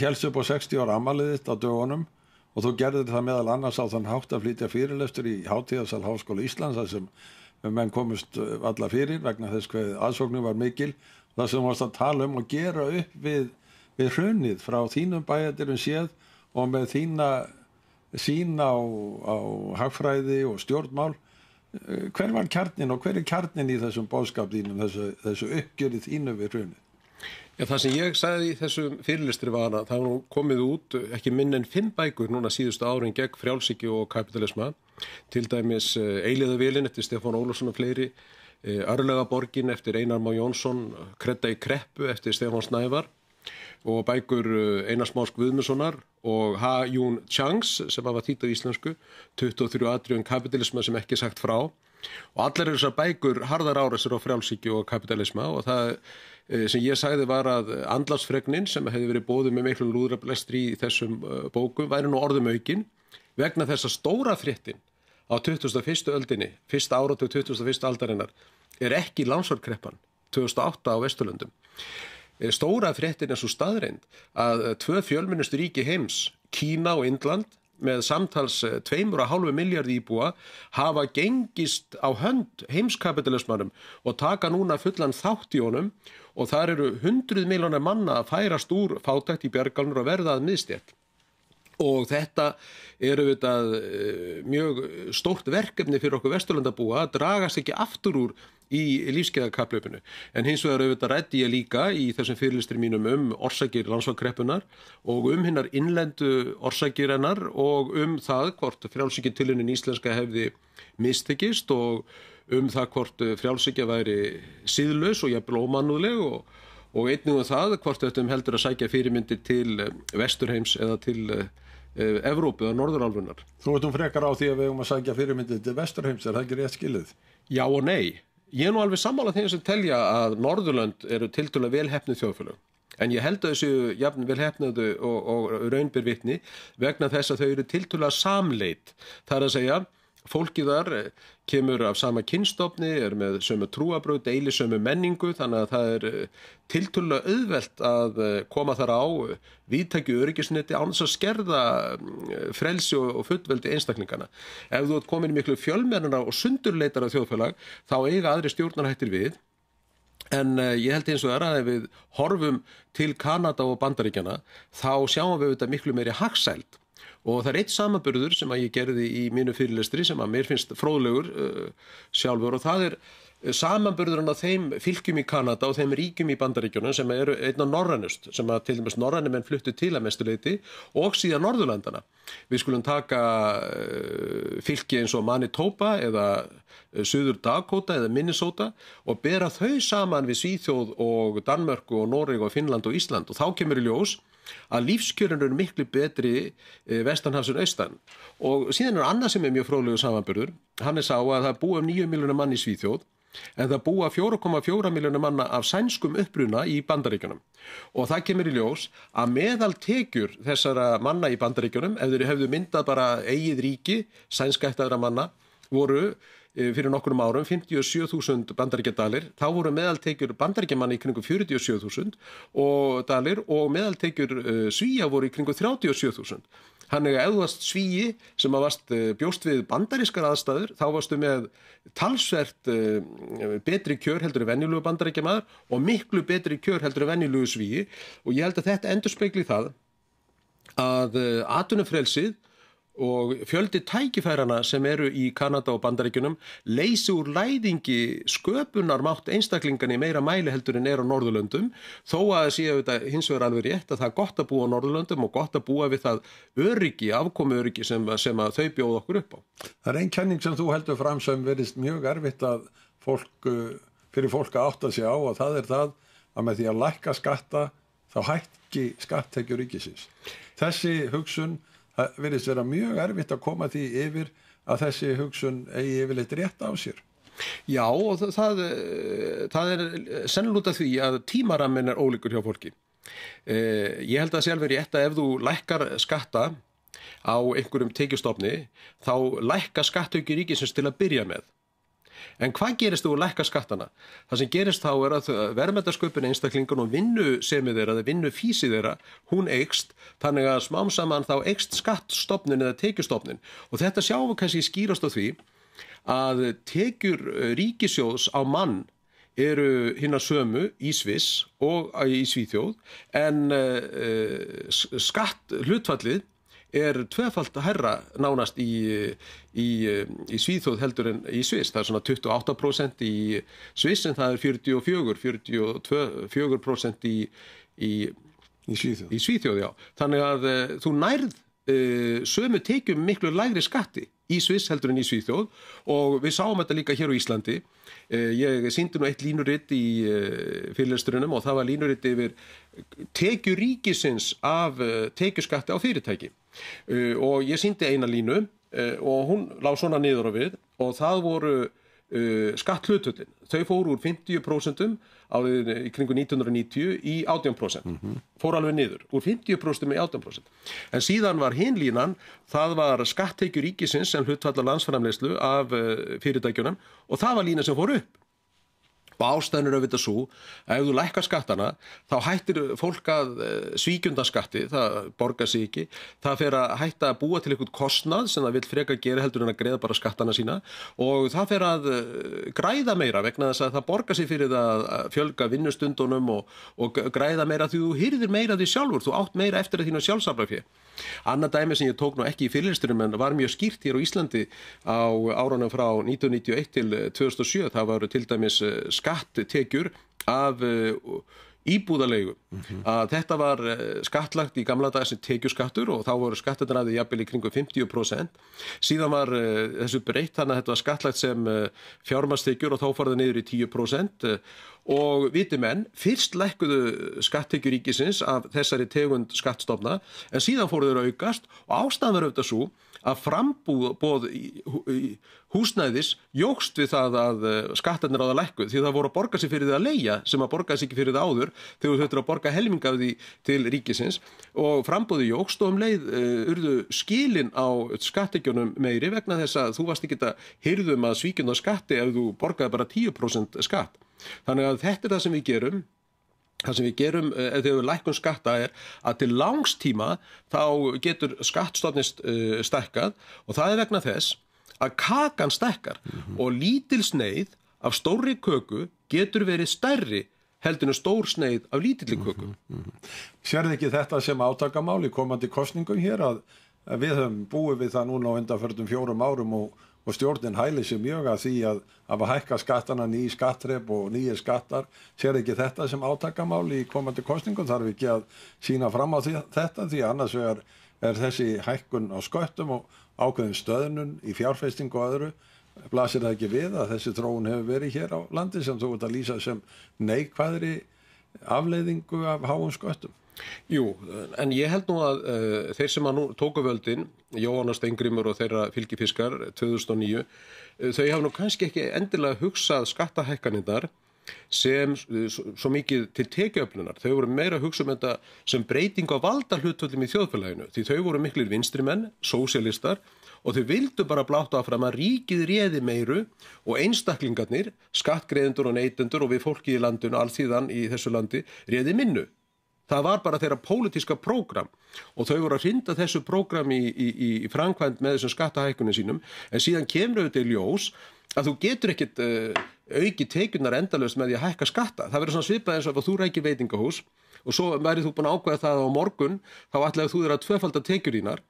helst upp á 60 ára amaliðitt á dögunum og þú gerðir það meðal annars á þann hátt að flytja fyrirlestur í Háttíðasal Háskóla Íslands þar sem menn komist eh, alla fyrir vegna þess hvað aðsóknum var mikil þar sem þú varst að tala um og gera upp við, við hrunnið frá þínum bæjadirum séð og með þína sín á, á hagfræði og stjórnmál eh, hver var kjarnin og hver er kjarnin í þessum bóðskap þínum, þessu, þessu uppgjörið þínu við hrunnið? Já, það sem ég sagði í þessum fyrirlistri var að það komið út ekki minn en fimm bækur núna síðustu árin gegn frjálsiki og kapitalisma, til dæmis eh, Eiliðavílin eftir Stefán Ólússon og fleiri, Arlegaborgin eh, eftir Einar Má Jónsson, Kretta í kreppu eftir Stefán Snævar og bækur eh, Einars Másk Guðmussonar og Ha Jún Tjangs sem hafa týtt á íslensku, 23 atriðum kapitalisma sem ekki sagt frá og allar eru þessar bækur harðar árasir á frjálsíki og kapitalisma og það eh, sem ég sagði var að andlagsfregnin sem hefði verið bóðið með miklu lúðrablestri í þessum eh, bókum væri nú orðumaukin vegna þessa stóra fréttin á 2001. öldinni, fyrsta áratu 2001. aldarinnar er ekki landsvörkreppan 2008 á Vesturlundum eh, stóra fréttin er svo staðreind að tvö fjölminnustu ríki heims Kína og Indland með samtals eh, tveimur að hálfu miljardi íbúa hafa gengist á hönd heimskapitalismannum og taka núna fullan þátt í honum og þar eru hundruð miljónar manna að færast úr fátækt í björgalunur og verðað miðstjætt. Og þetta eru þetta eh, mjög stórt verkefni fyrir okkur vesturlandabúa að dragast ekki aftur úr í lífskeiðakaplöpunu. En hins vegar auðvitað rætti ég líka í þessum fyrirlistri mínum um orsakir landsvagkreppunar og um hinnar innlendu orsakir hennar og um það hvort frjálsingin tilunin íslenska hefði mistekist og um það hvort frjálsingja væri síðlaus og jafnvel ómannúðleg og, og einnig um það hvort þetta um heldur að sækja fyrirmyndir til Vesturheims eða til eh, Evrópu eða Norðurálfunar. Þú veitum frekar á því að við hefum að sækja fyrirmyndir til Vesturheims, er það ekki rétt skilið? Já og nei. Ég er nú alveg sammála þegar sem telja að Norðurland eru tildulega velhæfnið þjóðfélög. En ég held að þessu jafn velhæfnaðu og, og raunbyrvittni vegna þess að þau eru tildulega samleit. Það er að segja að Fólkið þar eh, kemur af sama kynstofni, er með sömu trúabröð, deilir sömu menningu þannig að það er eh, tiltulla auðvelt að eh, koma þar á viðtækju öryggisniti ánþess að skerða frelsi og fullveldi einstaklingana. Ef þú ert komin í miklu fjölmennuna og sundurleitar af þjóðfélag þá eiga aðri stjórnarhættir við en ég held eins og það er að ef við horfum til Kanada og Bandaríkjana þá sjáum við þetta miklu meiri hagsælt og það er eitt samaburður sem að ég gerði í mínu fyrirlestri sem að mér finnst fróðlegur uh, sjálfur og það er uh, samanburðurinn á þeim fylgjum í Kanada og þeim ríkjum í bandaríkjunum sem eru einna norrannust sem að til dæmis norrannum enn fluttu til að mestuleiti og síðan Norðurlandana. Við skulum taka uh, fylgi eins og Manitoba eða uh, Suður Dakota eða Minnesota og bera þau saman við Svíþjóð og Danmörku og Noreg og Finnland og Ísland og þá kemur í ljós að lífskjörun eru miklu betri eh, vestanhafsun austan og síðan er annað sem er mjög fróðlegu samanbyrður hann er sá að það búa um 9 miljónum mann í Svíþjóð en það búa 4,4 miljónum manna af sænskum uppbruna í bandaríkjunum og það kemur í ljós að meðal tekjur þessara manna í bandaríkjunum ef þeir hefðu myndað bara eigið ríki sænskættaðra manna voru Eh, fyrir nokkurum árum 57.000 bandaríkja dalir þá voru meðaltegjur bandaríkjaman í kringu 47.000 og dalir og meðaltegjur uh, eh, svíja voru í kringu 37.000 hann er eðvast svíji sem að vast uh, eh, bjóst við bandarískar aðstæður þá vastu með talsvert uh, betri kjör heldur í venjulegu bandaríkja maður og miklu betri kjör heldur í venjulegu svíji og ég held að þetta endur speikli það að atunum frelsið og fjöldi tækifærana sem eru í Kanada og Bandaríkunum leysi úr læðingi sköpunarmátt einstaklingan í meira mæli heldur en er á Norðurlöndum þó að það séu þetta hins vegar alveg rétt að það er gott að búa á Norðurlöndum og gott að búa við það öryggi, afkomi öryggi sem, sem þau bjóð okkur upp á. Það er einn kenning sem þú heldur fram sem verðist mjög erfitt að fólk, uh, fyrir fólk að átta sig á og það er það að með því að lækka skatta þá hætti skattekjur ríkisins. Þessi hugsun verðist vera mjög erfitt að koma því yfir að þessi hugsun eigi yfirleitt rétt á sér. Já og það, eh, það er sennlúta því að tímaramin er ólíkur hjá fólki. Eh, ég held að sjálf er ég eftir að ef þú lækkar skatta á einhverjum tekjustofni þá lækka skattaukir ríkisins til að byrja með En hvað gerist þú að lækka skattana? Það sem gerist þá er að verðmættasköpun einstaklingun og vinnusemið þeirra, það vinnu físið þeirra, hún eikst, þannig að smám saman þá eikst skattstofnin eða tekjustofnin og þetta sjáum við kannski skýrast á því að tekjur eh, ríkisjóðs á mann eru hinn að sömu í Sviss og eh, í Svíþjóð en uh, skatt hlutfallið er tvefald herra nánast í, í, í Svíþóð heldur en í Sviss. Það er svona 28% í Sviss en það er 44, 44% í, í Svíþjóð. Þannig að eh, þú nærð uh, sömu tekjum miklu lægri skatti í Sviss heldur en í Svíþjóð og við sáum þetta líka hér á Íslandi eh, ég síndi nú eitt línuritt í eh, fyrirlesturunum og það var línuritt yfir tekju ríkisins af eh, tekjuskatti á fyrirtæki og ég síndi eina línu og hún lág svona niður á við og það voru skattlutullin þau fóru úr 50% árið eh, í kringu 1990 í 18% mm -hmm. fór alveg niður, úr 50% í 18% en síðan var hinlínan það var skatteikjur ríkisins sem hlutfalla landsframlegslu af eh, fyrirtækjunum og það var lína sem fór upp og ástæðin er auðvitað svo að ef þú lækkar skattana þá hættir fólk að eh, svíkjundaskatti, það borgar sig ekki, það fer að hætta að búa til einhvern kostnað sem það vil freka að gera heldur en að greiða bara skattana sína og það fer að eh, græða meira vegna þess að það borgar sig fyrir að fjölga vinnustundunum og, og græða meira því þú hyrðir meira því sjálfur, þú átt meira eftir því sjálfsaflafið. Annað dæmi sem ég tók nú ekki í fyrirlisturum en var mjög skýrt hér á Íslandi á áranum frá 1991 til 2007, eh, það var til dæmis skatt skattekjur af uh, íbúðalegu mm -hmm. að þetta var uh, skattlagt í gamla dagar sem tekjuskattur og þá voru skattetræði jafnvel í kringum 50% síðan var uh, þessu breytt þannig að þetta var skattlagt sem fjármastekjur og þá fór það niður í 10% og viti menn, fyrst lækkuðu skattekjur ríkisins af þessari tegund skattstofna en síðan fóruður aukast og ástæðan verður auðvitað svo að frambóð húsnæðis jógst við það að eh, skattarnir á það lækkuð því það voru að borga sér fyrir það að leia sem að borga sér ekki fyrir það áður þegar þau þurftur að borga helminga af því til ríkisins og frambóði jógst og um leið uh, urðu skilin á skattekjónum meiri vegna þess að þú varst ekki að hyrðum að svíkjum á skatti ef þú borgaði bara 10% skatt. Þannig að þetta er það sem við gerum Það sem við gerum eh, ef við lækum skatta er að til langstíma þá getur skattstofnist uh, eh, stekkað og það er vegna þess að kakan stekkar mm -hmm. og lítil sneið af stóri köku getur verið stærri heldinu stór sneið af lítilli mhm, köku. Mm -hmm, mm -hmm. Sverði ekki þetta sem átakamáli komandi kostningum hér að, að við höfum búið við það núna á undanförðum fjórum árum og og stjórnin hæli sér mjög að því að að hækka skattana ný skattrepp og nýjir skattar sér ekki þetta sem átakamáli í komandi kostningum þarf ekki að sína fram á því, þetta því annars er, er þessi hækkun á sköttum og ákveðin stöðnun í fjárfesting og öðru blasir það ekki við að þessi þróun hefur verið hér á landi sem þú ert að lýsa sem neikvæðri afleiðingu af háum sköttum Jú, en ég held nú að uh, þeir sem að nú tóku völdin, Jóhanna Steingrimur og þeirra fylgifiskar 2009, uh, eh, þau hafa nú kannski ekki endilega hugsað skattahækkanindar sem uh, svo mikið til tekiöflunar. Þau voru meira að hugsa um þetta sem breyting á valda hlutvöldum í þjóðfélaginu því þau voru miklir vinstrimenn, sósialistar og þau vildu bara bláta af fram að ríkið réði meiru og einstaklingarnir, skattgreðendur og neytendur og við fólki í landinu, allþíðan í þessu landi, réði minnu það var bara þeirra pólitíska prógram og þau voru að rinda þessu prógram í, í, í framkvæmt með þessum skattahækkunum sínum en síðan kemur auðvitað í ljós að þú getur ekkit uh, eh, auki teikunar endalust með því að hækka skatta það verður svona svipað eins og að þú rækir veitingahús og svo værið þú búin að ákvæða það á morgun þá ætlaði þú þér að tvöfalda tekjur ínar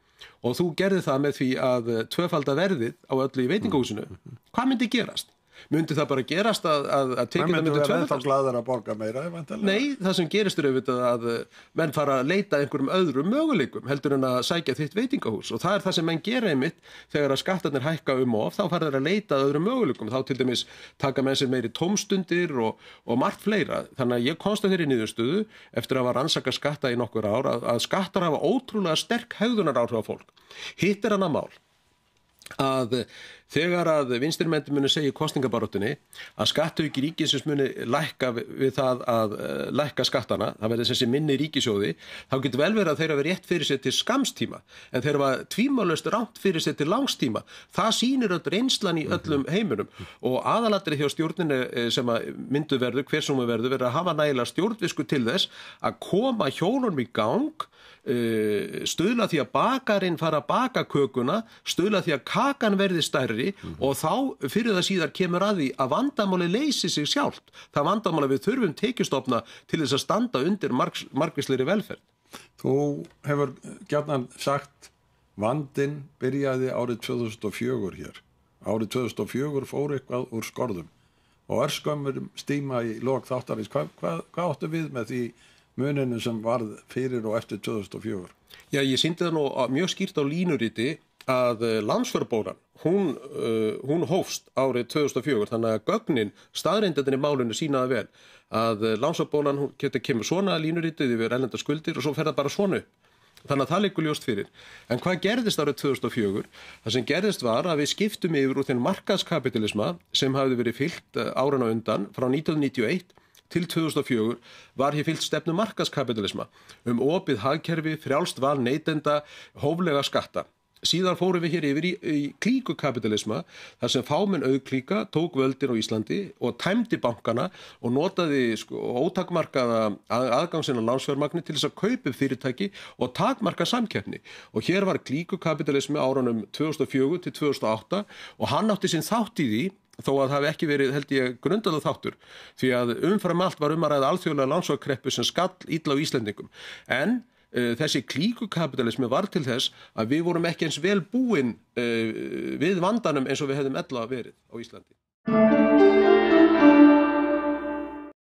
og þú gerði það með því að eh, tvöfalda verðið á öllu í veitingahúsinu hvað myndi gerast? myndi það bara gerast að, að, að tekið það myndi tvöfaldast Nei, það sem gerist er auðvitað að eh, menn fara að leita einhverjum öðrum möguleikum heldur en að sækja þitt veitingahús og það er það sem menn gera einmitt þegar að skattarnir hækka um of þá fara þeir að leita öðrum möguleikum þá til dæmis taka menn sér meiri tómstundir og, og margt fleira þannig að ég konsta þeirri nýðustuðu eftir að var ansaka skatta í nokkur ár að, að skattar hafa ótrúlega sterk haugðunar áhrif á fólk Hitt er hann að mál að Þegar að vinstirmæntum muni segja í kostningabaróttunni að skattauki ríkisins muni lækka við það að eh, lækka skattana, það verður þessi minni ríkisjóði, þá getur vel verið að þeirra verið rétt fyrir sér til skamstíma en þeirra var tvímalust ránt fyrir sér til langstíma. Það sýnir öll reynslan í öllum heiminum og aðalatri hjá stjórninu eh, sem að myndu verður, hversum við verður, verður að hafa nægila stjórnvisku til þess að koma hjónum í gang eh, stöðla því að bakarinn fara að baka kökuna, stöðla því að kakan verði stærri fleiri mm -hmm. og þá fyrir það síðar kemur að því að vandamáli leysi sig sjálft það vandamáli við þurfum tekistofna til þess að standa undir margvísleiri velferð Þú hefur gætna sagt vandin byrjaði árið 2004 hér árið 2004 fór eitthvað úr skorðum og örskömmur stíma í lok þáttarins hvað hva, hva áttu við með því muninu sem varð fyrir og eftir 2004 Já ég syndi það nú mjög skýrt á línuriti að eh, landsfjörðbóran, hún, uh, hún hófst árið 2004 þannig að gögnin, staðrindetin í málunni sínaði vel að eh, landsfjörðbóran getur kemur svona línurítið yfir ellenda skuldir og svo fer það bara svonu. Þannig að það leikur ljóst fyrir. En hvað gerðist árið 2004? Það sem gerðist var að við skiptum yfir úr þenn markaðskapitalisma sem hafði verið fyllt áran á undan frá 1991 til 2004 var hér fyllt stefnu markaðskapitalisma um opið hagkerfi, frjálst val, neitenda, hóflega skatta. Síðan fórum við hér yfir í, í klíkukapitalisma þar sem fáminn auðklíka tók völdir á Íslandi og tæmdi bankana og notaði sko, ótakmarkaða að, aðgangsinn á landsverðmagni til þess að kaupi fyrirtæki og takmarka samkjöfni. Og hér var klíkukapitalismi áranum 2004 til 2008 og hann átti sinn þátt í því þó að það hef ekki verið, held ég, grundalega þáttur því að umfram allt var um að ræða alþjóðlega landsverðkreppu sem skall ítla á Íslandingum. En Eh, þessi klíkukapitalismi var til þess að við vorum ekki eins vel búin eh, við vandanum eins og við hefðum ella verið á Íslandi